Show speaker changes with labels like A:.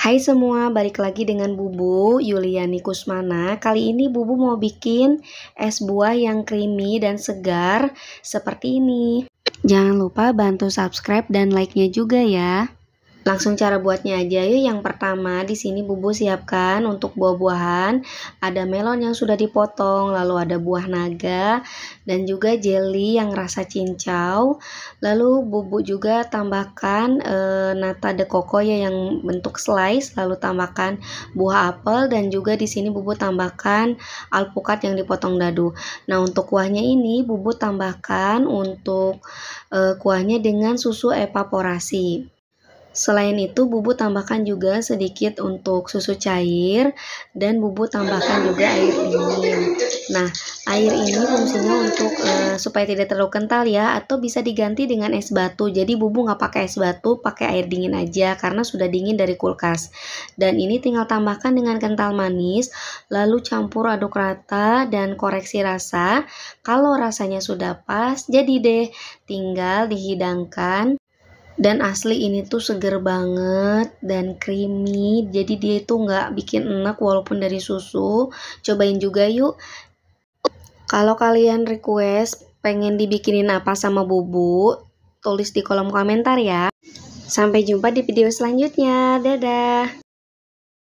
A: Hai semua, balik lagi dengan Bubu Yuliani Kusmana. Kali ini Bubu mau bikin es buah yang creamy dan segar seperti ini. Jangan lupa bantu subscribe dan like-nya juga ya. Langsung cara buatnya aja yuk. Ya. Yang pertama di sini Bubu siapkan untuk buah-buahan ada melon yang sudah dipotong, lalu ada buah naga dan juga jelly yang rasa cincau. Lalu Bubu juga tambahkan e, nata de coco ya yang bentuk slice, lalu tambahkan buah apel dan juga di sini Bubu tambahkan alpukat yang dipotong dadu. Nah, untuk kuahnya ini Bubu tambahkan untuk e, kuahnya dengan susu evaporasi. Selain itu, bubu tambahkan juga sedikit untuk susu cair dan bubu tambahkan juga air dingin. Nah, air ini fungsinya untuk uh, supaya tidak terlalu kental ya, atau bisa diganti dengan es batu. Jadi bubu nggak pakai es batu, pakai air dingin aja karena sudah dingin dari kulkas. Dan ini tinggal tambahkan dengan kental manis, lalu campur aduk rata dan koreksi rasa. Kalau rasanya sudah pas, jadi deh tinggal dihidangkan dan asli ini tuh seger banget dan creamy jadi dia itu nggak bikin enak walaupun dari susu cobain juga yuk kalau kalian request pengen dibikinin apa sama bubu tulis di kolom komentar ya sampai jumpa di video selanjutnya dadah